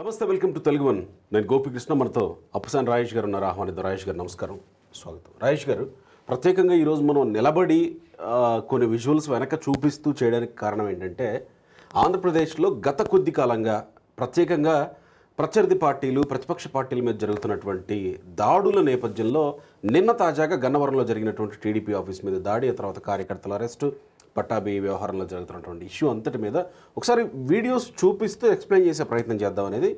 నమస్తే welcome to Telugu one నేను గోపికృష్ణ మనతో అప్పసాని రాయేష్ గారు ఉన్నారు ఆహ్వానిద్దాం రాయేష్ గారు నమస్కారం స్వాగతం రాయేష్ గారు ప్రత్యేకంగా ఈరోజు మనం నిలబడి కొన్ని విజువల్స్ వెనక చూపిస్తూ చేయడానికి కారణం ఏంటంటే ఆంధ్రప్రదేశ్లో గత కొద్ది కాలంగా ప్రత్యేకంగా ప్రత్యర్థి పార్టీలు ప్రతిపక్ష పార్టీల మీద జరుగుతున్నటువంటి దాడుల నేపథ్యంలో నిన్న తాజాగా గన్నవరంలో జరిగినటువంటి టీడీపీ ఆఫీస్ మీద దాడి తర్వాత కార్యకర్తల అరెస్టు పట్టాభి వ్యవహారంలో జరుగుతున్నటువంటి ఇష్యూ అంతటి మీద ఒకసారి వీడియోస్ చూపిస్తూ ఎక్స్ప్లెయిన్ చేసే ప్రయత్నం చేద్దాం అనేది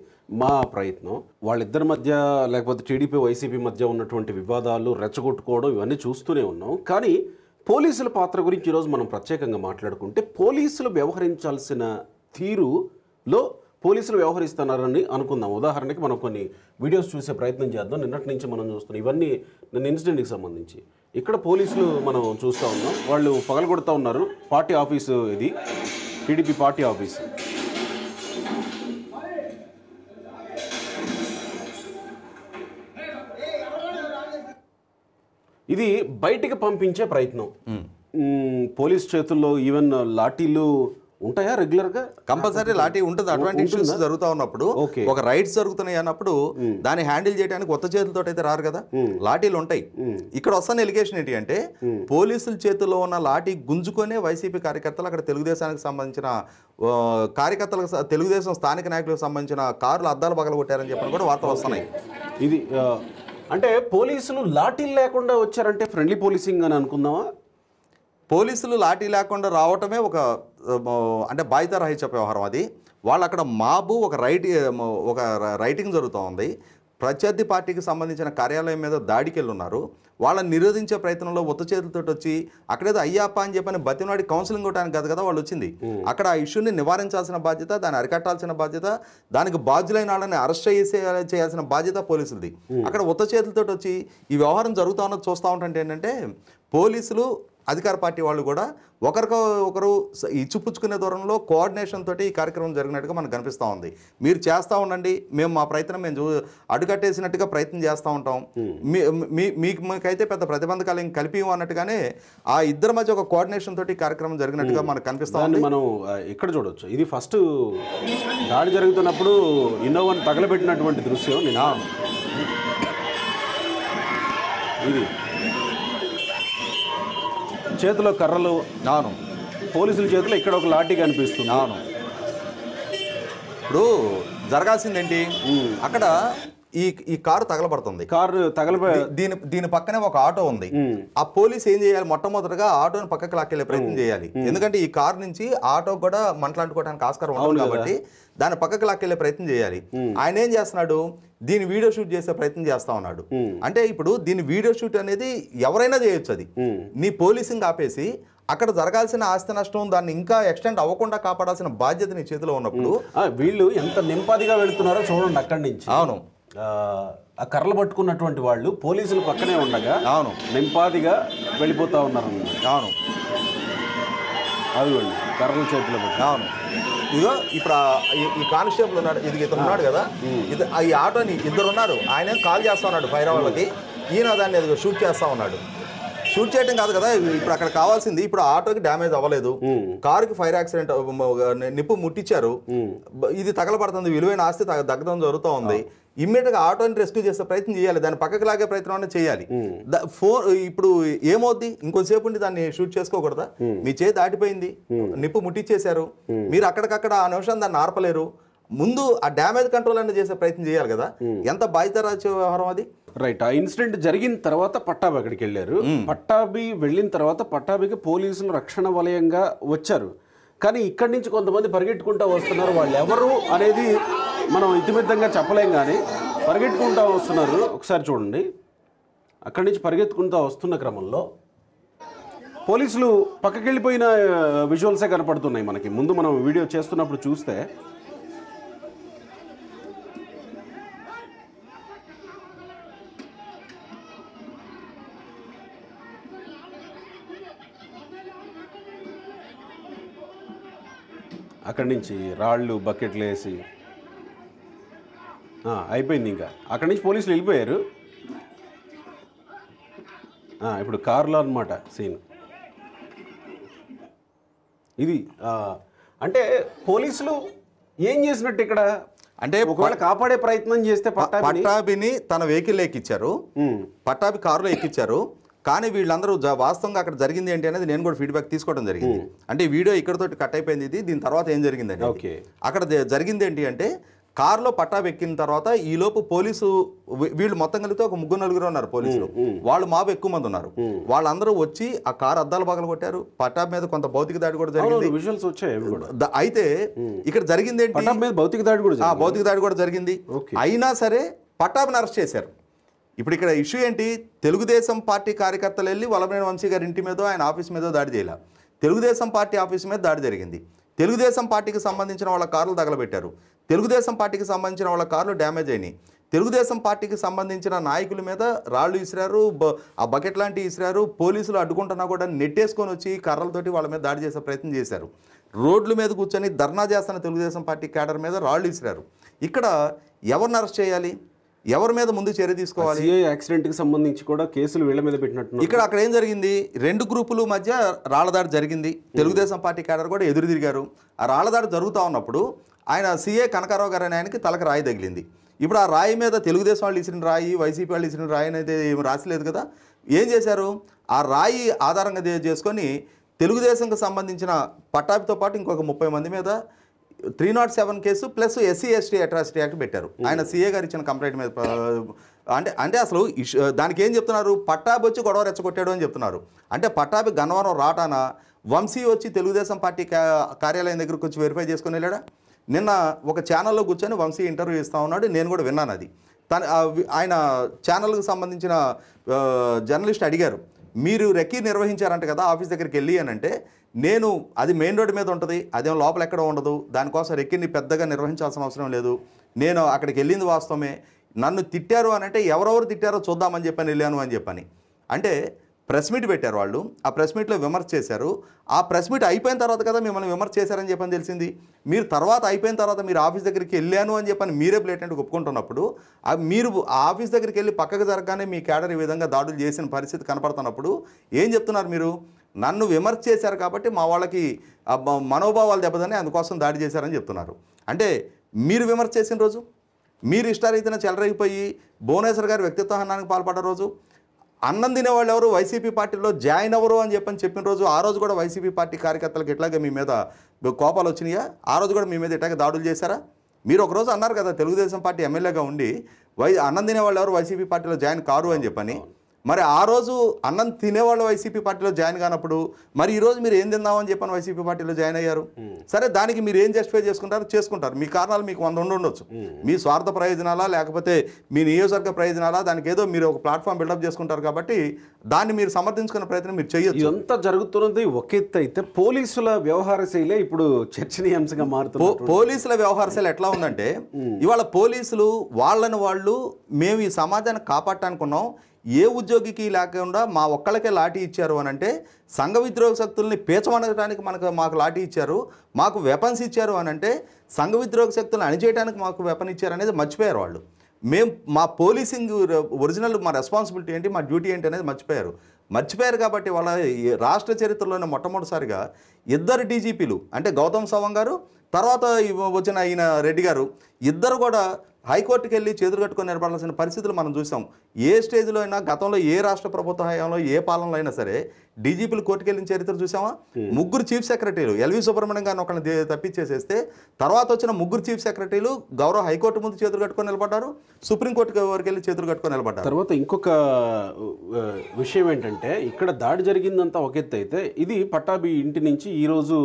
మా ప్రయత్నం వాళ్ళిద్దరి మధ్య లేకపోతే టీడీపీ వైసీపీ మధ్య ఉన్నటువంటి వివాదాలు రెచ్చగొట్టుకోవడం ఇవన్నీ చూస్తూనే ఉన్నాం కానీ పోలీసుల పాత్ర గురించి ఈరోజు మనం ప్రత్యేకంగా మాట్లాడుకుంటే పోలీసులు వ్యవహరించాల్సిన తీరులో పోలీసులు వ్యవహరిస్తున్నారని అనుకుందాం ఉదాహరణకి మనం కొన్ని వీడియోస్ చూసే ప్రయత్నం చేద్దాం నిన్నటి నుంచి మనం చూస్తున్నాం ఇవన్నీ నిన్న ఇన్సిడెంట్కి సంబంధించి ఇక్కడ పోలీసులు మనం చూస్తూ ఉన్నాం వాళ్ళు పగలగొడుతూ ఉన్నారు పార్టీ ఆఫీసు ఇది టీడీపీ పార్టీ ఆఫీస్ ఇది బయటికి పంపించే ప్రయత్నం పోలీస్ చేతుల్లో ఈవెన్ లాఠీలు ఉంటాయా రెగ్యులర్గా కంపల్సరీ లాంటి ఉంటుంది అటువంటి ఇష్యూస్ జరుగుతూ ఉన్నప్పుడు ఒక రైట్స్ జరుగుతున్నాయి అన్నప్పుడు దాన్ని హ్యాండిల్ చేయడానికి కొత్త చేతులతో అయితే రారు కదా లాఠీలు ఉంటాయి ఇక్కడ వస్తున్న ఎలిగేషన్ ఏంటి అంటే పోలీసుల చేతిలో ఉన్న లాఠీ గుంజుకొనే వైసీపీ కార్యకర్తలు అక్కడ తెలుగుదేశానికి సంబంధించిన కార్యకర్తలకు తెలుగుదేశం స్థానిక నాయకులకు సంబంధించిన కార్లు అద్దాలు కొట్టారని చెప్పని కూడా వార్తలు వస్తున్నాయి ఇది అంటే పోలీసులు లాఠీలు లేకుండా వచ్చారంటే ఫ్రెండ్లీ పోలీసింగ్ అని అనుకుందామా పోలీసులు లాఠీ లేకుండా రావటమే ఒక అంటే బాధిత రహిత వ్యవహారం అది వాళ్ళు అక్కడ మాబు ఒక రైట్ ఒక రైటింగ్ జరుగుతూ ఉంది ప్రత్యర్థి పార్టీకి సంబంధించిన కార్యాలయం మీద దాడికి ఉన్నారు వాళ్ళని నిరోధించే ప్రయత్నంలో ఉత్త చేతులతో వచ్చి అక్కడేదో అయ్యాపా అని చెప్పని బతినాడి కౌన్సిలింగ్ కొట్టడానికి కాదు కదా వాళ్ళు వచ్చింది అక్కడ ఆ ఇష్యూని నివారించాల్సిన బాధ్యత దాన్ని అరికట్టాల్సిన బాధ్యత దానికి బాధ్యులైన వాళ్ళని అరెస్ట్ చేసే చేయాల్సిన బాధ్యత పోలీసులది అక్కడ ఉత్త చేతులతో వచ్చి ఈ వ్యవహారం జరుగుతా ఉన్నది చూస్తూ ఉంటే ఏంటంటే పోలీసులు అధికార పార్టీ వాళ్ళు కూడా ఒకరికో ఒకరు ఇచ్చిపుచ్చుకునే దూరంలో కోఆర్డినేషన్ తోటి ఈ కార్యక్రమం జరిగినట్టుగా మనకు కనిపిస్తూ ఉంది మీరు చేస్తూ ఉండండి మేము మా ప్రయత్నం మేము అడుగట్టేసినట్టుగా ప్రయత్నం చేస్తూ ఉంటాం మీ మీకు మీకైతే పెద్ద ప్రతిబంధకాలు ఏం కలిపి అన్నట్టుగానే ఆ ఇద్దరి మధ్య ఒక కోఆర్డినేషన్ తోటి కార్యక్రమం జరిగినట్టుగా మనకు కనిపిస్తూ ఉంది మనం ఇక్కడ చూడవచ్చు ఇది ఫస్ట్ దాడి జరుగుతున్నప్పుడు ఇన్నోవాని తగలబెట్టినటువంటి దృశ్యం నేను ఇది చేతిలో కర్రలు అవును పోలీసుల చేతిలో ఇక్కడ ఒక లాఠీ కనిపిస్తుంది అవును ఇప్పుడు జరగాల్సిందేంటి అక్కడ ఈ ఈ కారు తగలబడుతుంది కారు తగల దీని దీని పక్కనే ఒక ఆటో ఉంది ఆ పోలీస్ ఏం చేయాలి మొట్టమొదటిగా ఆటోని పక్కకి లాక్కెళ్లే ప్రయత్నం చేయాలి ఎందుకంటే ఈ కారు నుంచి ఆటో కూడా మంటలాంటుకోవడానికి ఆస్కారం ఉంటుంది కాబట్టి దాని పక్కకి లాక్కెళ్లే ప్రయత్నం చేయాలి ఆయన ఏం చేస్తున్నాడు దీని వీడియో షూట్ చేసే ప్రయత్నం చేస్తా ఉన్నాడు అంటే ఇప్పుడు దీని వీడియో షూట్ అనేది ఎవరైనా చేయొచ్చు అది నీ పోలీసింగ్ ఆపేసి అక్కడ జరగాల్సిన ఆస్తి నష్టం దాన్ని ఇంకా ఎక్స్టెండ్ అవ్వకుండా కాపాడాల్సిన బాధ్యత నీ చేతిలో ఉన్నప్పుడు వీళ్ళు ఎంత నింపాదిగా వెళుతున్నారో చూడండి అక్కడి నుంచి అవును ఆ కర్రలు పట్టుకున్నటువంటి వాళ్ళు పోలీసులు పక్కనే ఉండగా అవును నింపాదిగా వెళ్ళిపోతా ఉన్నారు అవును అవి కర్రల చేతిలో పట్టి అవును ఇదిగో ఇప్పుడు ఈ- కానిస్టేబుల్ ఉన్నాడు ఇది ఇతను ఉన్నాడు కదా ఇది- ఈ ఆటోని ఇద్దరు ఉన్నారు ఆయన కాల్ చేస్తా ఉన్నాడు ఫైర్ వాళ్ళకి ఈయన దాన్ని ఇదిగో షూట్ చేస్తా ఉన్నాడు షూట్ చేయడం కాదు కదా ఇప్పుడు అక్కడ కావాల్సింది ఇప్పుడు ఆటోకి డ్యామేజ్ అవ్వలేదు కారుకి ఫైర్ యాక్సిడెంట్ నిప్పు ముట్టించారు ఇది తగలబడుతుంది విలువైన ఆస్తి తగ- జరుగుతూ ఉంది ఇమ్మీడియట్గా ఆటోని రెస్క్యూ చేసే ప్రయత్నం చేయాలి దాన్ని పక్కకు లాగే ప్రయత్నం అనేది చేయాలి ఫోన్ ఇప్పుడు ఏమవుద్ది ఇంకొంతసేపు ఉండి దాన్ని షూట్ చేసుకోకూడదా మీ చేయి దాటిపోయింది నిప్పు ముట్టించేశారు మీరు అక్కడికక్కడ ఆ నిమిషం దాన్ని ఆర్పలేరు ముందు ఆ డ్యామేజ్ కంట్రోల్ అనేది చేసే ప్రయత్నం చేయాలి కదా ఎంత బాధ్యత వ్యవహారం అది రైట్ ఆ ఇన్సిడెంట్ జరిగిన తర్వాత పట్టాబి అక్కడికి వెళ్ళారు పట్టాబి వెళ్ళిన తర్వాత పట్టాబికి పోలీసులు రక్షణ వలయంగా వచ్చారు కానీ ఇక్కడి నుంచి కొంతమంది పరిగెట్టుకుంటూ వస్తున్నారు వాళ్ళు ఎవరు అనేది మనం ఇతిమిద్దంగా చెప్పలేం కానీ పరిగెత్తుకుంటా వస్తున్నారు ఒకసారి చూడండి అక్కడి నుంచి పరిగెత్తుకుంటూ వస్తున్న క్రమంలో పోలీసులు పక్కకి వెళ్ళిపోయిన విజువల్సే కనపడుతున్నాయి మనకి ముందు మనం వీడియో చేస్తున్నప్పుడు చూస్తే అక్కడి నుంచి రాళ్ళు బకెట్లు వేసి అయిపోయింది ఇంకా అక్కడి నుంచి పోలీసులు వెళ్ళిపోయారు ఇప్పుడు కారులో అనమాట సీన్ ఇది అంటే పోలీసులు ఏం చేసినట్టు ఇక్కడ అంటే ఒకవేళ కాపాడే ప్రయత్నం చేస్తే పట్టాభిని తన వెహికల్ ఎక్కిచ్చారు పట్టాభి కారులో ఎక్కిచ్చారు కానీ వీళ్ళందరూ వాస్తవంగా అక్కడ జరిగింది ఏంటి అనేది నేను కూడా ఫీడ్బ్యాక్ తీసుకోవడం జరిగింది అంటే వీడియో ఇక్కడతో కట్ అయిపోయింది ఇది దీని తర్వాత ఏం జరిగిందండి ఓకే అక్కడ జరిగింది ఏంటి అంటే కార్లో పట్టా ఎక్కిన తర్వాత ఈలోపు పోలీసు వీళ్ళు మొత్తం కలిపి ఒక ముగ్గురు నలుగురు ఉన్నారు పోలీసులు వాళ్ళు మాబు ఎక్కువ మంది ఉన్నారు వాళ్ళందరూ వచ్చి ఆ కారు అద్దాలు పగల కొట్టారు పట్టా మీద కొంత భౌతిక దాడి కూడా జరిగింది విజువల్స్ వచ్చాయి అయితే ఇక్కడ జరిగింది ఏంటి భౌతిక దాడి కూడా భౌతిక దాడి కూడా జరిగింది అయినా సరే పట్టాభిని అరెస్ట్ చేశారు ఇప్పుడు ఇక్కడ ఇష్యూ ఏంటి తెలుగుదేశం పార్టీ కార్యకర్తలు వెళ్ళి వలమనేని వంశీ గారి ఇంటి మీదో ఆయన ఆఫీస్ మీద దాడి చేయాల తెలుగుదేశం పార్టీ ఆఫీస్ మీద దాడి జరిగింది తెలుగుదేశం పార్టీకి సంబంధించిన వాళ్ళ కార్లు తగలబెట్టారు తెలుగుదేశం పార్టీకి సంబంధించిన వాళ్ళ కార్లు డ్యామేజ్ అయినాయి తెలుగుదేశం పార్టీకి సంబంధించిన నాయకుల మీద రాళ్ళు ఇసిరారు ఆ బకెట్ లాంటి ఇసిరారు పోలీసులు అడ్డుకుంటున్నా కూడా నెట్టేసుకొని వచ్చి కర్రలతోటి వాళ్ళ మీద దాడి చేసే ప్రయత్నం చేశారు రోడ్ల మీద కూర్చొని ధర్నా చేస్తున్న తెలుగుదేశం పార్టీ క్యాడర్ మీద రాళ్ళు ఇసిరారు ఇక్కడ ఎవరిని అరెస్ట్ చేయాలి ఎవరి మీద ముందు చర్య తీసుకోవాలి ఏ యాక్సిడెంట్కి సంబంధించి కూడా కేసులు వీళ్ళ మీద పెట్టినట్టు ఇక్కడ అక్కడ ఏం జరిగింది రెండు గ్రూపులు మధ్య రాళ్లదాడి జరిగింది తెలుగుదేశం పార్టీ క్యాడర్ కూడా ఎదురు తిరిగారు ఆ రాళ్ళదాడి జరుగుతూ ఉన్నప్పుడు ఆయన సీఏ కనకారావు గారు అనే ఆయనకి తలకు రాయి తగిలింది ఇప్పుడు ఆ రాయి మీద తెలుగుదేశం వాళ్ళు ఇచ్చిన రాయి వైసీపీ వాళ్ళు ఇచ్చిన రాయి అనేది ఏమి రాసలేదు కదా ఏం చేశారు ఆ రాయి ఆధారంగా చేసుకొని తెలుగుదేశంకి సంబంధించిన పట్టాభితో పాటు ఇంకొక ముప్పై మంది మీద three naught seven case plus SC ST atrocity act పెట్టారు ఆయన సీఏ గారు ఇచ్చిన కంప్లైంట్ మీద అంటే అంటే అసలు దానికి ఏం చెప్తున్నారు పట్టాభి వచ్చి గొడవ రెచ్చగొట్టాడు అని చెప్తున్నారు అంటే పట్టాభి గన్వరం రాటాన వంశీ వచ్చి తెలుగుదేశం పార్టీ కార్యాలయం దగ్గరకు వచ్చి వెరిఫై చేసుకుని వెళ్ళాడా నిన్న ఒక ఛానల్లో కూర్చొని వంశీ ఇంటర్వ్యూ ఇస్తా ఉన్నాడు నేను కూడా విన్నాను అది తన ఆయన ఛానల్కు సంబంధించిన జర్నలిస్ట్ అడిగారు మీరు రెక్కీ నిర్వహించారంట కదా ఆఫీస్ దగ్గరికి వెళ్ళి అని అంటే నేను అది మెయిన్ రోడ్డు మీద ఉంటుంది అదేం లోపల ఎక్కడ ఉండదు దానికోసం రెక్కీని పెద్దగా నిర్వహించాల్సిన అవసరం లేదు నేను అక్కడికి వెళ్ళింది వాస్తవమే నన్ను తిట్టారు అని అంటే ఎవరెవరు తిట్టారో చూద్దామని చెప్పని వెళ్ళాను అని చెప్పని అంటే ప్రెస్ మీట్ పెట్టారు వాళ్ళు ఆ ప్రెస్ మీట్లో విమర్శ చేశారు ఆ ప్రెస్ మీట్ అయిపోయిన తర్వాత కదా మిమ్మల్ని విమర్శ చేశారని చెప్పని తెలిసింది మీరు తర్వాత అయిపోయిన తర్వాత మీరు ఆఫీస్ దగ్గరికి వెళ్ళాను అని చెప్పని మీరే బ్లేటెంట్గా ఒప్పుకుంటున్నప్పుడు మీరు ఆఫీస్ దగ్గరికి వెళ్ళి పక్కకు జరగగానే మీ క్యాడర్ ఈ విధంగా దాడులు చేసిన పరిస్థితి కనపడుతున్నప్పుడు ఏం చెప్తున్నారు మీరు నన్ను విమర్శ చేశారు కాబట్టి మా వాళ్ళకి మనోభావాలు దెబ్బతని అందుకోసం దాడి చేశారని చెప్తున్నారు అంటే మీరు విమర్శ చేసిన రోజు మీరు ఇష్టారీతిన చెలరైపోయి భువనేశ్వర్ గారి వ్యక్తిత్వ హనానికి పాల్పడ్డ రోజు అన్నం తినేవాళ్ళు ఎవరు వైసీపీ పార్టీలో జాయిన్ అవ్వరు అని చెప్పని చెప్పిన రోజు ఆ రోజు కూడా వైసీపీ పార్టీ కార్యకర్తలకు ఇట్లాగే మీ మీద కోపాలు వచ్చినాయా ఆ రోజు కూడా మీ మీద ఇట్లాగే దాడులు చేశారా మీరు ఒకరోజు అన్నారు కదా తెలుగుదేశం పార్టీ ఎమ్మెల్యేగా ఉండి వై అన్నం తినేవాళ్ళు ఎవరు వైసీపీ పార్టీలో జాయిన్ కారు అని చెప్పని మరి ఆ రోజు అన్నం తినేవాళ్ళు వైసీపీ పార్టీలో జాయిన్ కానప్పుడు మరి ఈ రోజు మీరు ఏం తిందామని చెప్పని వైసీపీ పార్టీలో జాయిన్ అయ్యారు సరే దానికి మీరు ఏం జస్టిఫై చేసుకుంటారు చేసుకుంటారు మీ కారణాలు మీకు వంద ఉండొచ్చు మీ స్వార్థ ప్రయోజనాలా లేకపోతే మీ నియోజకవర్గ ప్రయోజనాలా దానికి ఏదో మీరు ఒక ప్లాట్ఫామ్ బిల్డప్ చేసుకుంటారు కాబట్టి దాన్ని మీరు సమర్థించుకునే ప్రయత్నం మీరు చేయొచ్చు ఎంత జరుగుతున్నది ఒక అయితే పోలీసుల వ్యవహార శైలి ఇప్పుడు చర్చనీయాంశంగా మారుతుంది పోలీసుల వ్యవహార శైలి ఎట్లా ఉందంటే ఇవాళ పోలీసులు వాళ్ళని వాళ్ళు మేము ఈ సమాజాన్ని కాపాడటానికి ఉన్నాం ఏ ఉద్యోగికి లేకుండా మా ఒక్కళ్ళకే లాఠీ ఇచ్చారు అని అంటే సంఘ విద్రోహ శక్తుల్ని పేచమనడానికి మనకు మాకు లాఠీ ఇచ్చారు మాకు వెపన్స్ ఇచ్చారు అని అంటే సంఘ విద్రోహ శక్తులను అణిచేయడానికి మాకు వెపన్ ఇచ్చారు అనేది మర్చిపోయారు వాళ్ళు మేము మా పోలీసింగ్ ఒరిజినల్ మా రెస్పాన్సిబిలిటీ ఏంటి మా డ్యూటీ ఏంటి అనేది మర్చిపోయారు మర్చిపోయారు కాబట్టి వాళ్ళ రాష్ట్ర చరిత్రలోనే మొట్టమొదటిసారిగా ఇద్దరు డీజీపీలు అంటే గౌతమ్ సవాంగ్ గారు తర్వాత వచ్చిన ఈయన రెడ్డి గారు ఇద్దరు కూడా హైకోర్టుకి వెళ్ళి చేతులు కట్టుకొని నిలబడాల్సిన పరిస్థితులు మనం చూసాం ఏ స్టేజ్లో అయినా గతంలో ఏ రాష్ట్ర ప్రభుత్వ హయాంలో ఏ పాలనలో అయినా సరే డీజీపీలు కోర్టుకు వెళ్ళిన చరిత్ర చూసామా hmm. ముగ్గురు చీఫ్ సెక్రటరీలు ఎల్వి సుబ్రహ్మణ్యం గారిని ఒకరిని తప్పించేసేస్తే తర్వాత వచ్చిన ముగ్గురు చీఫ్ సెక్రటరీలు గౌరవ హైకోర్టు ముందు చేతులు కట్టుకొని నిలబడ్డారు సుప్రీంకోర్టు వరకు వెళ్ళి చేతులు కట్టుకొని నిలబడ్డారు తర్వాత ఇంకొక విషయం ఏంటంటే ఇక్కడ దాడి జరిగిందంతా ఒక ఎత్తు అయితే ఇది పట్టాభి ఇంటి నుంచి ఈరోజు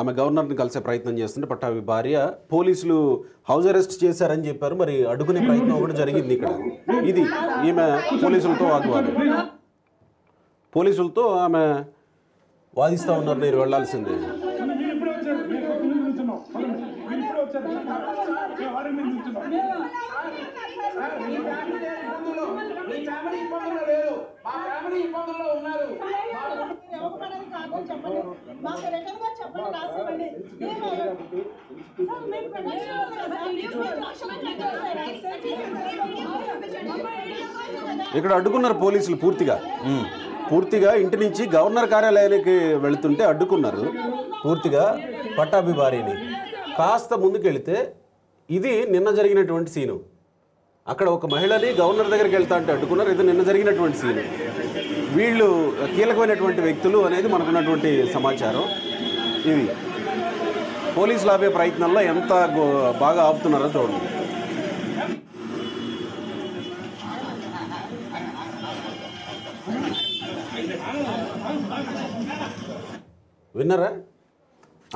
ఆమె గవర్నర్ని కలిసే ప్రయత్నం చేస్తుంది బట్ ఆమె భార్య పోలీసులు హౌస్ అరెస్ట్ చేశారని చెప్పారు మరి అడుగునే ప్రయత్నం కూడా జరిగింది ఇక్కడ ఇది ఈమె పోలీసులతో వాగ్వాదం పోలీసులతో ఆమె వాదిస్తూ ఉన్నారు మీరు వెళ్లాల్సిందే ఇక్కడ అడ్డుకున్నారు పోలీసులు పూర్తిగా పూర్తిగా ఇంటి నుంచి గవర్నర్ కార్యాలయానికి వెళుతుంటే అడ్డుకున్నారు పూర్తిగా పట్టాభిబారిని కాస్త ముందుకెళితే ఇది నిన్న జరిగినటువంటి సీను అక్కడ ఒక మహిళని గవర్నర్ దగ్గరికి వెళ్తా అంటే అడ్డుకున్నారు ఇది నిన్న జరిగినటువంటి సీను వీళ్ళు కీలకమైనటువంటి వ్యక్తులు అనేది మనకున్నటువంటి సమాచారం ఇది పోలీసులు ఆపే ప్రయత్నంలో ఎంత బాగా ఆపుతున్నారో చూడండి విన్నారా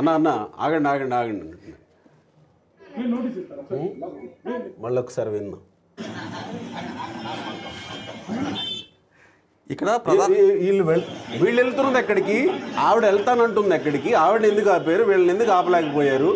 అన్న అన్న ఆగండి ఆగండి ఆగండి మళ్ళీ ఒకసారి విన్నా ఇక్కడ ప్రధాని వీళ్ళు వీళ్ళు వెళ్తున్నది ఎక్కడికి ఆవిడ వెళ్తానంటుంది ఎక్కడికి ఆవిడ ఎందుకు ఆపారు వీళ్ళని ఎందుకు ఆపలేకపోయారు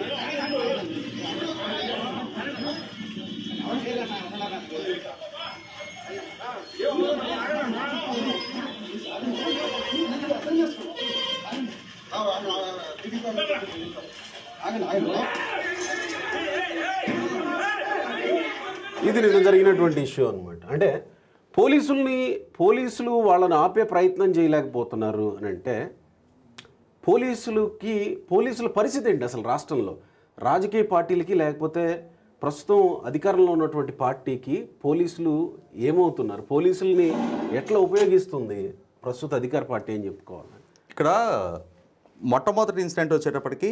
ఇది నిన్న జరిగినటువంటి ఇష్యూ అనమాట అంటే పోలీసుల్ని పోలీసులు వాళ్ళని ఆపే ప్రయత్నం చేయలేకపోతున్నారు అని అంటే పోలీసులకి పోలీసుల పరిస్థితి ఏంటి అసలు రాష్ట్రంలో రాజకీయ పార్టీలకి లేకపోతే ప్రస్తుతం అధికారంలో ఉన్నటువంటి పార్టీకి పోలీసులు ఏమవుతున్నారు పోలీసుల్ని ఎట్లా ఉపయోగిస్తుంది ప్రస్తుత అధికార పార్టీ అని చెప్పుకోవాలి ఇక్కడ మొట్టమొదటి ఇన్సిడెంట్ వచ్చేటప్పటికి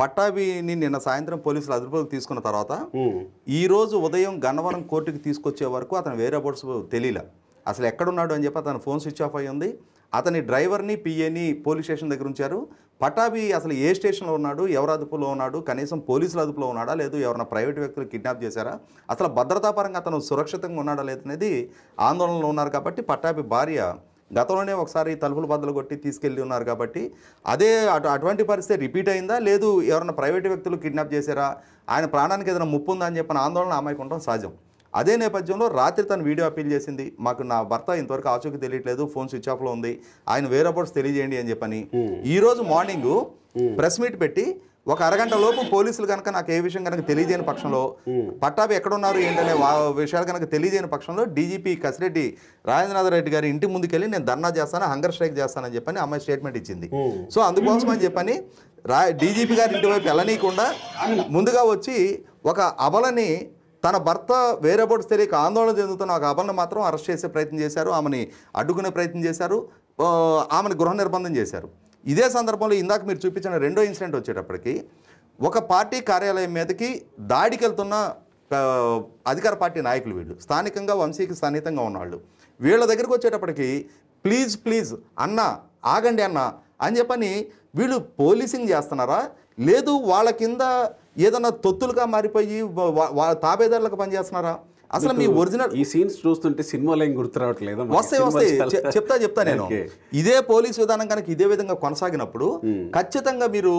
పట్టాభిని నిన్న సాయంత్రం పోలీసులు అదుపులోకి తీసుకున్న తర్వాత ఈ రోజు ఉదయం గన్నవరం కోర్టుకి తీసుకొచ్చే వరకు అతను వేరే బోర్డ్స్ తెలియలే అసలు ఎక్కడున్నాడు అని చెప్పి అతను ఫోన్ స్విచ్ ఆఫ్ అయ్యి ఉంది అతని డ్రైవర్ని పిఏని పోలీస్ స్టేషన్ దగ్గర ఉంచారు పటాబి అసలు ఏ స్టేషన్లో ఉన్నాడు ఎవరు అదుపులో ఉన్నాడు కనీసం పోలీసుల అదుపులో ఉన్నాడా లేదు ఎవరైనా ప్రైవేట్ వ్యక్తులు కిడ్నాప్ చేశారా అసలు భద్రతాపరంగా అతను సురక్షితంగా ఉన్నాడా లేదనేది ఆందోళనలో ఉన్నారు కాబట్టి పటాబి భార్య గతంలోనే ఒకసారి తలుపులు బద్దలు కొట్టి తీసుకెళ్ళి ఉన్నారు కాబట్టి అదే అటు అటువంటి పరిస్థితి రిపీట్ అయిందా లేదు ఎవరైనా ప్రైవేటు వ్యక్తులు కిడ్నాప్ చేశారా ఆయన ప్రాణానికి ఏదైనా ముప్పు ఉందా అని చెప్పిన ఆందోళన అమ్మాయికి ఉండడం సహజం అదే నేపథ్యంలో రాత్రి తను వీడియో అప్పీల్ చేసింది మాకు నా భర్త ఇంతవరకు ఆచూకీ తెలియట్లేదు ఫోన్ స్విచ్ ఆఫ్లో ఉంది ఆయన వేరే తెలియజేయండి అని చెప్పని ఈరోజు మార్నింగ్ ప్రెస్ మీట్ పెట్టి ఒక అరగంట లోపు పోలీసులు కనుక నాకు ఏ విషయం కనుక తెలియజేయని పక్షంలో పట్టాభి ఎక్కడున్నారు ఏంటనే విషయాలు కనుక తెలియజేయని పక్షంలో డీజీపీ కసిరెడ్డి రాజేంద్రనాథ్ రెడ్డి గారి ఇంటి ముందుకెళ్ళి నేను ధర్నా చేస్తాను హంగర్ స్ట్రైక్ చేస్తానని చెప్పని అమ్మాయి స్టేట్మెంట్ ఇచ్చింది సో అందుకోసం అని చెప్పని రా డీజీపీ గారి ఇంటి వైపు వెళ్ళనీయకుండా ముందుగా వచ్చి ఒక అబలని తన భర్త వేరే బోర్డు తెలియక ఆందోళన చెందుతున్న ఒక అబలను మాత్రం అరెస్ట్ చేసే ప్రయత్నం చేశారు ఆమెని అడ్డుకునే ప్రయత్నం చేశారు ఆమెను గృహ నిర్బంధం చేశారు ఇదే సందర్భంలో ఇందాక మీరు చూపించిన రెండో ఇన్సిడెంట్ వచ్చేటప్పటికి ఒక పార్టీ కార్యాలయం మీదకి దాడికి వెళ్తున్న అధికార పార్టీ నాయకులు వీళ్ళు స్థానికంగా వంశీకి సన్నిహితంగా ఉన్నవాళ్ళు వీళ్ళ దగ్గరికి వచ్చేటప్పటికి ప్లీజ్ ప్లీజ్ అన్న ఆగండి అన్న అని చెప్పని వీళ్ళు పోలీసింగ్ చేస్తున్నారా లేదు వాళ్ళ కింద ఏదన్నా తొత్తులుగా మారిపోయి తాబేదారులకు పనిచేస్తున్నారా అసలు మీ ఒరిజినల్ ఈ సీన్స్ చూస్తుంటే సినిమాలో ఏం గుర్తు రావట్లేదు వస్తాయి వస్తాయి చెప్తా చెప్తా నేను ఇదే పోలీస్ విధానం కనుక ఇదే విధంగా కొనసాగినప్పుడు ఖచ్చితంగా మీరు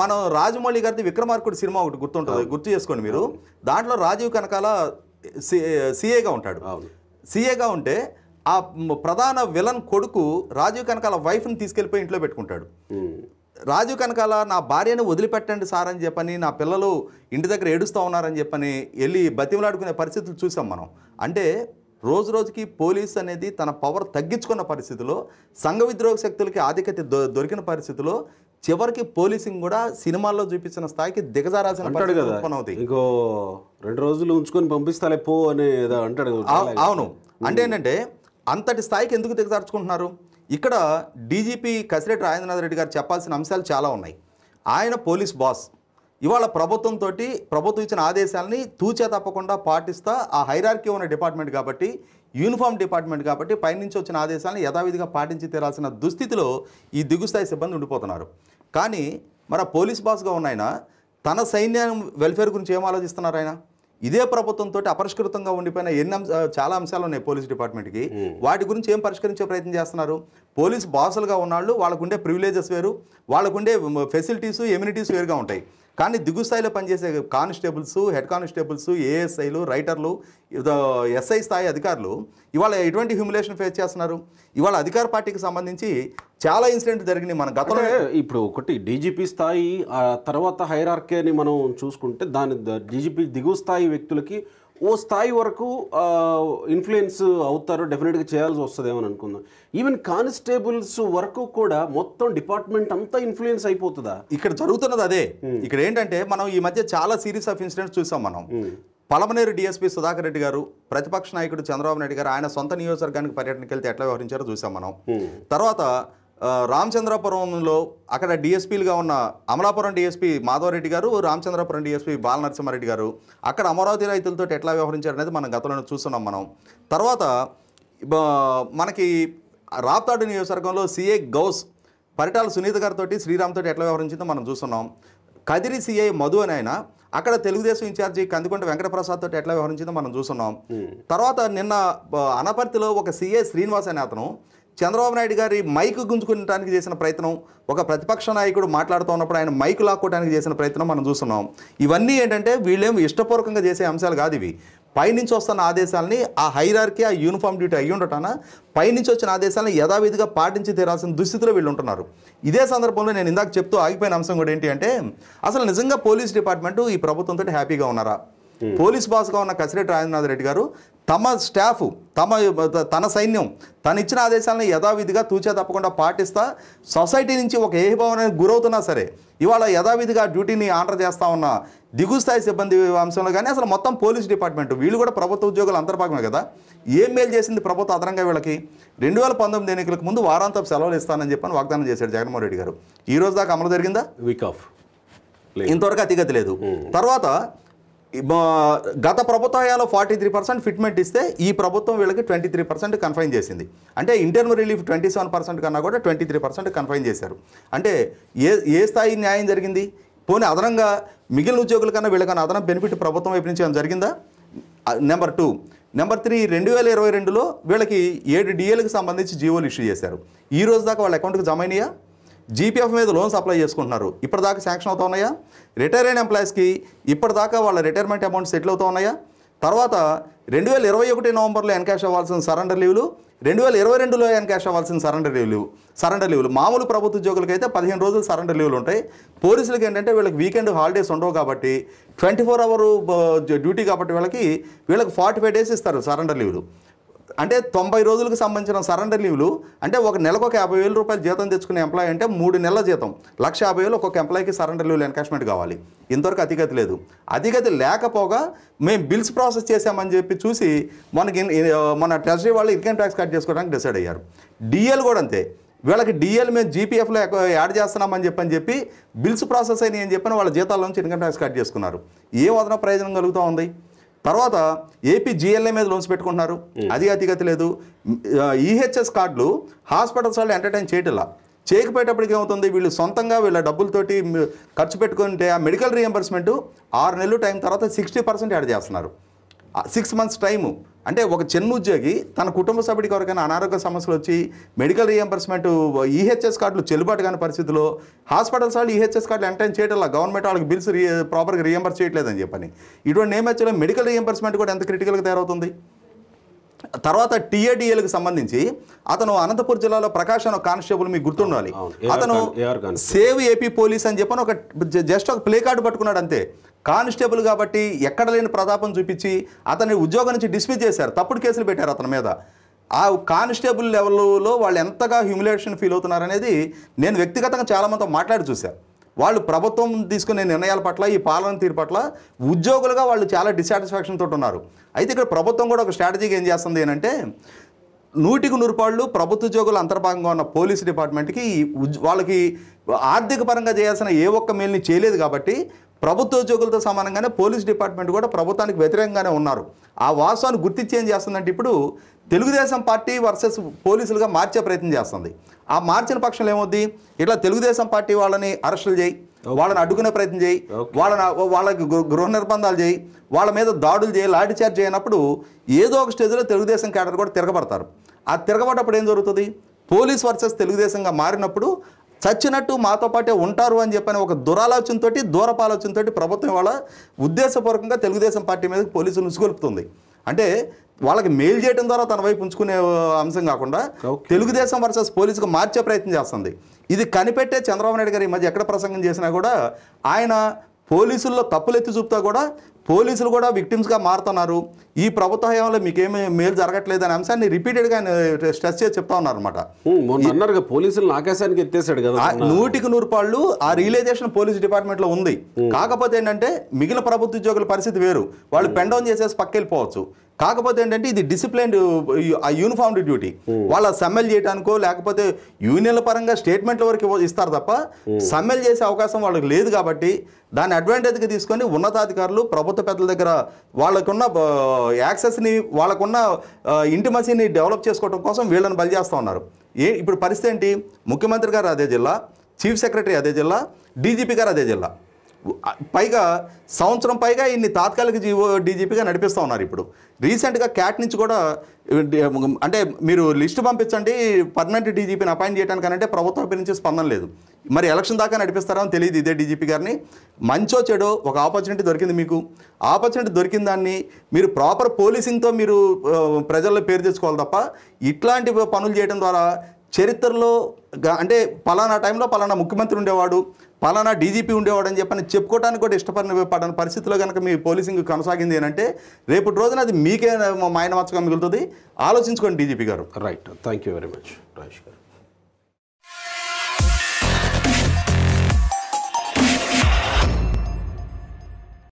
మనం రాజమౌళి గారిది విక్రమార్కుడు సినిమా ఒకటి గుర్తుంటుంది గుర్తు చేసుకోండి మీరు దాంట్లో రాజీవ్ కనకాల సిఏగా ఉంటాడు సిఏగా ఉంటే ఆ ప్రధాన విలన్ కొడుకు రాజీవ్ కనకాల వైఫ్ని తీసుకెళ్ళిపోయి ఇంట్లో పెట్టుకుంటాడు రాజు కనకాల నా భార్యను వదిలిపెట్టండి సార్ అని చెప్పని నా పిల్లలు ఇంటి దగ్గర ఏడుస్తూ ఉన్నారని చెప్పని వెళ్ళి బతిమలాడుకునే పరిస్థితులు చూసాం మనం అంటే రోజు రోజుకి పోలీస్ అనేది తన పవర్ తగ్గించుకున్న పరిస్థితిలో సంఘ విద్రోహ శక్తులకి ఆధిక్యత దొరికిన పరిస్థితిలో చివరికి పోలీసింగ్ కూడా సినిమాల్లో చూపించిన స్థాయికి దిగజారాల్సిన రెండు రోజులు ఉంచుకొని పంపిస్తాలే పో అనే అంటాడు అవును అంటే ఏంటంటే అంతటి స్థాయికి ఎందుకు దిగజార్చుకుంటున్నారు ఇక్కడ డీజీపీ కసిరెడ్డి రాజేంద్రనాథ్ రెడ్డి గారు చెప్పాల్సిన అంశాలు చాలా ఉన్నాయి ఆయన పోలీస్ బాస్ ఇవాళ ప్రభుత్వంతో ప్రభుత్వం ఇచ్చిన ఆదేశాలని తూచే తప్పకుండా పాటిస్తా ఆ హైరార్కీ ఉన్న డిపార్ట్మెంట్ కాబట్టి యూనిఫామ్ డిపార్ట్మెంట్ కాబట్టి పైనుంచి వచ్చిన ఆదేశాలను యథావిధిగా పాటించి తీరాల్సిన దుస్థితిలో ఈ దిగుస్థాయి సిబ్బంది ఉండిపోతున్నారు కానీ మరి పోలీస్ బాస్గా ఉన్న ఆయన తన సైన్యం వెల్ఫేర్ గురించి ఏం ఆలోచిస్తున్నారు ఆయన ఇదే ప్రభుత్వంతో అపరిష్కృతంగా ఉండిపోయిన ఎన్ని చాలా అంశాలు ఉన్నాయి పోలీస్ డిపార్ట్మెంట్కి వాటి గురించి ఏం పరిష్కరించే ప్రయత్నం చేస్తున్నారు పోలీస్ బాసులుగా ఉన్నాళ్ళు వాళ్ళకుండే ప్రివిలేజెస్ వేరు వాళ్ళకుండే ఫెసిలిటీస్ ఎమ్యూనిటీస్ వేరుగా ఉంటాయి కానీ దిగు స్థాయిలో పనిచేసే కానిస్టేబుల్స్ హెడ్ కానిస్టేబుల్స్ ఏఎస్ఐలు రైటర్లు ఎస్ఐ స్థాయి అధికారులు ఇవాళ ఎటువంటి హ్యూమిలేషన్ ఫేస్ చేస్తున్నారు ఇవాళ అధికార పార్టీకి సంబంధించి చాలా ఇన్సిడెంట్ జరిగినాయి మన గతంలో ఇప్పుడు ఒకటి డీజీపీ స్థాయి తర్వాత హైరార్కేని మనం చూసుకుంటే దాని డీజీపీ దిగు స్థాయి వ్యక్తులకి ఓ స్థాయి వరకు ఇన్ఫ్లుయెన్స్ అవుతారు డెఫినెట్గా చేయాల్సి ఏమని అనుకుందాం ఈవెన్ కానిస్టేబుల్స్ వరకు కూడా మొత్తం డిపార్ట్మెంట్ అంతా ఇన్ఫ్లుయెన్స్ అయిపోతుందా ఇక్కడ జరుగుతున్నది అదే hmm. ఇక్కడ ఏంటంటే మనం ఈ మధ్య చాలా సీరియస్ ఆఫ్ ఇన్సిడెంట్స్ చూసాం మనం hmm. పలమనేరు డిఎస్పీ సుధాకర్ రెడ్డి గారు ప్రతిపక్ష నాయకుడు చంద్రబాబు నాయుడు గారు ఆయన సొంత నియోజకవర్గానికి పర్యటనకి వెళ్తే ఎట్లా వ్యవహరించారో చూసాం మనం hmm. తర్వాత రామచంద్రాపురంలో అక్కడ డిఎస్పీలుగా ఉన్న అమలాపురం డిఎస్పీ మాధవరెడ్డి గారు రామచంద్రాపురం డిఎస్పీ బాలనరసింహారెడ్డి గారు అక్కడ అమరావతి రైతులతో ఎట్లా వ్యవహరించారనేది మనం గతంలో చూస్తున్నాం మనం తర్వాత మనకి రాప్తాడు నియోజకవర్గంలో సిఏ గౌస్ పరిటాల సునీత గారితో శ్రీరామ్తో ఎట్లా వ్యవహరించిందో మనం చూస్తున్నాం కదిరి సిఐ మధు అని ఆయన అక్కడ తెలుగుదేశం ఇన్ఛార్జి కందికొండ వెంకటప్రసాద్ తోటి ఎట్లా వ్యవహరించిందో మనం చూస్తున్నాం తర్వాత నిన్న అనపర్తిలో ఒక సిఏ శ్రీనివాస్ అనే అతను చంద్రబాబు నాయుడు గారి మైక్ గుంజుకోవడానికి చేసిన ప్రయత్నం ఒక ప్రతిపక్ష నాయకుడు మాట్లాడుతూ ఉన్నప్పుడు ఆయన మైక్ లాక్కోవడానికి చేసిన ప్రయత్నం మనం చూస్తున్నాం ఇవన్నీ ఏంటంటే వీళ్ళేం ఇష్టపూర్వకంగా చేసే అంశాలు కాదు ఇవి పైనుంచి వస్తున్న ఆదేశాలని ఆ హైరార్కి ఆ యూనిఫామ్ డ్యూటీ అయ్యి ఉండటాన పైనుంచి వచ్చిన ఆదేశాలను యథావిధిగా పాటించి తీరాల్సిన దుస్థితిలో వీళ్ళు ఉంటున్నారు ఇదే సందర్భంలో నేను ఇందాక చెప్తూ ఆగిపోయిన అంశం కూడా ఏంటి అంటే అసలు నిజంగా పోలీస్ డిపార్ట్మెంటు ఈ ప్రభుత్వంతో హ్యాపీగా ఉన్నారా Hmm. పోలీస్ బాస్గా ఉన్న కసిరెడ్డి రాజేంద్రనాథ్ రెడ్డి గారు తమ స్టాఫ్ తమ తన సైన్యం తను ఇచ్చిన ఆదేశాలను యథావిధిగా తూచా తప్పకుండా పాటిస్తా సొసైటీ నుంచి ఒక ఏహిభావనానికి గురవుతున్నా సరే ఇవాళ యథావిధిగా డ్యూటీని ఆర్డర్ చేస్తా ఉన్న దిగుస్థాయి సిబ్బంది అంశంలో కానీ అసలు మొత్తం పోలీస్ డిపార్ట్మెంట్ వీళ్ళు కూడా ప్రభుత్వ ఉద్యోగులు అంతర్భాగమే కదా ఏం మేలు చేసింది ప్రభుత్వం అదనంగా వీళ్ళకి రెండు వేల పంతొమ్మిది ఎన్నికలకు ముందు వారాంతం సెలవులు ఇస్తానని చెప్పని వాగ్దానం చేశాడు జగన్మోహన్ రెడ్డి గారు ఈ రోజు దాకా అమలు జరిగిందా వీక్ ఆఫ్ ఇంతవరకు అతిగతి లేదు hmm. తర్వాత గత ప్రభుత్వ హయాలో ఫార్టీ త్రీ పర్సెంట్ ఫిట్మెంట్ ఇస్తే ఈ ప్రభుత్వం వీళ్ళకి ట్వంటీ త్రీ పర్సెంట్ కన్ఫైన్ చేసింది అంటే interim relief twenty seven percent కన్నా కూడా ట్వంటీ త్రీ పర్సెంట్ కన్ఫైన్ చేశారు అంటే ఏ ఏ స్థాయి న్యాయం జరిగింది పోనీ అదనంగా మిగిలిన ఉద్యోగుల కన్నా వీళ్ళకన్నా అదనం బెనిఫిట్ ప్రభుత్వం వైపు నుంచి జరిగిందా నెంబర్ టూ నెంబర్ త్రీ రెండు వేల ఇరవై రెండులో వీళ్ళకి ఏడు డిఏలకు సంబంధించి జీవోలు ఇష్యూ చేశారు ఈ రోజు దాకా వాళ్ళ అకౌంట్కి జమ అయినాయా జీపీఎఫ్ మీద లోన్స్ అప్లై చేసుకుంటున్నారు ఇప్పటిదాకా శాంక్షన్ అవుతా ఉన్నాయా రిటైర్ అయిన ఎంప్లాయీస్కి ఇప్పటిదాకా వాళ్ళ రిటైర్మెంట్ అమౌంట్ సెటిల్ అవుతా ఉన్నాయా తర్వాత రెండు వేల ఇరవై ఒకటి నవంబర్లో ఎన్కాష్ అవ్వాల్సిన సరెండర్ లీవ్లు రెండు వేల ఇరవై రెండులో ఎన్కాష్ అవ్వాల్సిన సరెండర్ లీవ్లు సరెండర్ లీవ్లు మామూలు ప్రభుత్వ ఉద్యోగులకి అయితే పదిహేను రోజులు సరెండర్ లీవ్లు ఉంటాయి పోలీసులకి ఏంటంటే వీళ్ళకి వీకెండ్ హాలిడేస్ ఉండవు కాబట్టి ట్వంటీ ఫోర్ అవర్ డ్యూటీ కాబట్టి వీళ్ళకి వీళ్ళకి ఫార్టీ ఫైవ్ డేస్ ఇస్తారు సరెండర్ లీవ్లు అంటే తొంభై రోజులకు సంబంధించిన సరెండర్ లీవ్లు అంటే ఒక నెలకు ఒక యాభై వేల రూపాయలు జీతం తెచ్చుకునే ఎంప్లాయీ అంటే మూడు నెలల జీతం లక్ష యాభై వేలు ఒక్కొక్క ఎంప్లాయీకి సరెండర్ లీవ్లు ఎన్కాష్మెంట్ కావాలి ఇంతవరకు అతిగతి లేదు అతిగతి లేకపోగా మేము బిల్స్ ప్రాసెస్ చేసామని చెప్పి చూసి మనకి మన ట్రెజరీ వాళ్ళు ఇన్కమ్ ట్యాక్స్ కట్ చేసుకోవడానికి డిసైడ్ అయ్యారు డిఎల్ కూడా అంతే వీళ్ళకి డిఎల్ మేము జీపీఎఫ్లో యాడ్ చేస్తున్నామని చెప్పని చెప్పి బిల్స్ ప్రాసెస్ అయినాయి అని చెప్పిన వాళ్ళ జీతాల నుంచి ఇన్కమ్ ట్యాక్స్ కట్ చేసుకున్నారు ఏ వదన ప్రయోజనం కలుగుతూ ఉంది తర్వాత ఏపీ జిఎల్ఏ మీద లోన్స్ పెట్టుకుంటున్నారు hmm. అది అతిగతి లేదు ఈహెచ్ఎస్ e కార్డులు హాస్పిటల్స్ వాళ్ళు ఎంటర్టైన్ చేయటలా చేయకపోయేటప్పటికి ఏమవుతుంది వీళ్ళు సొంతంగా వీళ్ళ డబ్బులతోటి ఖర్చు పెట్టుకుంటే ఆ మెడికల్ రీఎంబర్స్మెంట్ ఆరు నెలలు టైం తర్వాత సిక్స్టీ పర్సెంట్ యాడ్ చేస్తున్నారు సిక్స్ మంత్స్ టైము అంటే ఒక చిన్న ఉద్యోగి తన కుటుంబ సభ్యుడికి ఎవరికైనా అనారోగ్య సమస్యలు వచ్చి మెడికల్ రీఎంబర్స్మెంట్ ఈహెచ్ఎస్ కార్డులు చెల్లుబాటు కాని పరిస్థితిలో హాస్పిటల్స్ వాళ్ళు ఈహెచ్ఎస్ కార్డులు ఎంటైన్ చేయటం గవర్నమెంట్ వాళ్ళకి బిల్స్ రీ ప్రాపర్గా రీఎంబర్స్ చేయట్లేదని చెప్పని ఇటువంటి నేమచ్చలో మెడికల్ రీఎంబర్స్మెంట్ కూడా ఎంత క్రిటికల్గా తయారవుతుంది తర్వాత టీఏడిఏలకు సంబంధించి అతను అనంతపురం జిల్లాలో ప్రకాశం అనే కానిస్టేబుల్ మీకు గుర్తుండాలి అతను సేవ్ ఏపీ పోలీస్ అని చెప్పని ఒక జస్ట్ ఒక ప్లే కార్డు పట్టుకున్నాడు అంతే కానిస్టేబుల్ కాబట్టి ఎక్కడ లేని ప్రతాపం చూపించి అతని ఉద్యోగం నుంచి డిస్మిస్ చేశారు తప్పుడు కేసులు పెట్టారు అతని మీద ఆ కానిస్టేబుల్ లెవెల్లో వాళ్ళు ఎంతగా హ్యూమిలేషన్ ఫీల్ అవుతున్నారు అనేది నేను వ్యక్తిగతంగా చాలామంది మాట్లాడి చూశాను వాళ్ళు ప్రభుత్వం తీసుకునే నిర్ణయాల పట్ల ఈ పాలన తీరు పట్ల ఉద్యోగులుగా వాళ్ళు చాలా డిసాటిస్ఫాక్షన్ తోటి ఉన్నారు అయితే ఇక్కడ ప్రభుత్వం కూడా ఒక స్ట్రాటజీకి ఏం చేస్తుంది ఏంటంటే నూటికి నూరుపాళ్ళు ప్రభుత్వ ఉద్యోగుల అంతర్భాగంగా ఉన్న పోలీస్ డిపార్ట్మెంట్కి వాళ్ళకి ఆర్థిక పరంగా చేయాల్సిన ఏ ఒక్క మేల్ని చేయలేదు కాబట్టి ప్రభుత్వ ఉద్యోగులతో సమానంగానే పోలీస్ డిపార్ట్మెంట్ కూడా ప్రభుత్వానికి వ్యతిరేకంగానే ఉన్నారు ఆ వాస్తవాన్ని గుర్తి చేంజ్ చేస్తుందంటే ఇప్పుడు తెలుగుదేశం పార్టీ వర్సెస్ పోలీసులుగా మార్చే ప్రయత్నం చేస్తుంది ఆ మార్చిన పక్షంలో ఏమవుద్ది ఇట్లా తెలుగుదేశం పార్టీ వాళ్ళని అరెస్టులు చేయి వాళ్ళని అడ్డుకునే ప్రయత్నం చేయి వాళ్ళని వాళ్ళకి గృహ నిర్బంధాలు చేయి వాళ్ళ మీద దాడులు చేయి లాఠీ చేయనప్పుడు ఏదో ఒక స్టేజ్లో తెలుగుదేశం క్యాడర్ కూడా తిరగబడతారు ఆ తిరగబడ్డప్పుడు ఏం జరుగుతుంది పోలీస్ వర్సెస్ తెలుగుదేశంగా మారినప్పుడు చచ్చినట్టు మాతో పాటే ఉంటారు అని చెప్పని ఒక దురాలోచనతో దూరపాలోచనతో ప్రభుత్వం వాళ్ళ ఉద్దేశపూర్వకంగా తెలుగుదేశం పార్టీ మీద పోలీసులు ఉసుగొలుపుతుంది అంటే వాళ్ళకి మెయిల్ చేయడం ద్వారా తన వైపు ఉంచుకునే అంశం కాకుండా తెలుగుదేశం వర్సెస్ పోలీసుకు మార్చే ప్రయత్నం చేస్తుంది ఇది కనిపెట్టే చంద్రబాబు నాయుడు గారు ఈ మధ్య ఎక్కడ ప్రసంగం చేసినా కూడా ఆయన పోలీసుల్లో తప్పులు ఎత్తి చూపుతా కూడా పోలీసులు కూడా విక్టిమ్స్గా మారుతున్నారు ఈ ప్రభుత్వ హయాంలో మీకేమీ మేలు జరగట్లేదు అనే అంశాన్ని రిపీటెడ్గా ఆయన స్ట్రెస్ చేసి చెప్తా ఉన్నారు అనమాట పోలీసులు ఆకాశానికి ఎత్తేసాడు కదా నూటికి నూరు పాళ్ళు ఆ రియలైజేషన్ పోలీస్ డిపార్ట్మెంట్లో ఉంది కాకపోతే ఏంటంటే మిగిలిన ప్రభుత్వ ఉద్యోగుల పరిస్థితి వేరు వాళ్ళు పెండౌన్ చేసేసి పక్కెళ్ళిపోవచ్చు కాకపోతే ఏంటంటే ఇది డిసిప్లైన్డ్ యూనిఫామ్డ్ డ్యూటీ వాళ్ళ సమ్మెల్ చేయడానికో లేకపోతే యూనియన్ల పరంగా స్టేట్మెంట్ల వరకు ఇస్తారు తప్ప సమ్మెల్ చేసే అవకాశం వాళ్ళకి లేదు కాబట్టి దాన్ని అడ్వాంటేజ్గా తీసుకొని ఉన్నతాధికారులు ప్రభుత్వ పెద్దల దగ్గర వాళ్ళకున్న యాక్సెస్ని వాళ్ళకున్న మసీని డెవలప్ చేసుకోవడం కోసం వీళ్ళని బలి చేస్తూ ఉన్నారు ఏ ఇప్పుడు పరిస్థితి ఏంటి ముఖ్యమంత్రి గారు అదే జిల్లా చీఫ్ సెక్రటరీ అదే జిల్లా డీజీపీ గారు అదే జిల్లా పైగా సంవత్సరం పైగా ఇన్ని తాత్కాలిక జీవో డీజీపీగా నడిపిస్తూ ఉన్నారు ఇప్పుడు రీసెంట్గా క్యాట్ నుంచి కూడా అంటే మీరు లిస్టు పంపించండి పర్మనెంట్ డీజీపీని అపాయింట్ చేయడానికి అంటే ప్రభుత్వం నుంచి స్పందన లేదు మరి ఎలక్షన్ దాకా నడిపిస్తారో తెలియదు ఇదే డీజీపీ గారిని మంచో చెడో ఒక ఆపర్చునిటీ దొరికింది మీకు ఆపర్చునిటీ దొరికిన దాన్ని మీరు ప్రాపర్ పోలీసింగ్తో మీరు ప్రజల్లో పేరు తెచ్చుకోవాలి తప్ప ఇట్లాంటి పనులు చేయడం ద్వారా చరిత్రలో అంటే పలానా టైంలో పలానా ముఖ్యమంత్రి ఉండేవాడు పలానా డీజీపీ ఉండేవాడు అని చెప్పని చెప్పుకోవడానికి కూడా ఇష్టపడిన పడని పరిస్థితిలో కనుక మీ పోలీసింగ్ కొనసాగింది ఏంటంటే రేపటి రోజున అది మీకే మచ్చగా మిగులుతుంది ఆలోచించుకోండి డీజీపీ గారు right thank you very much Rajesh గారు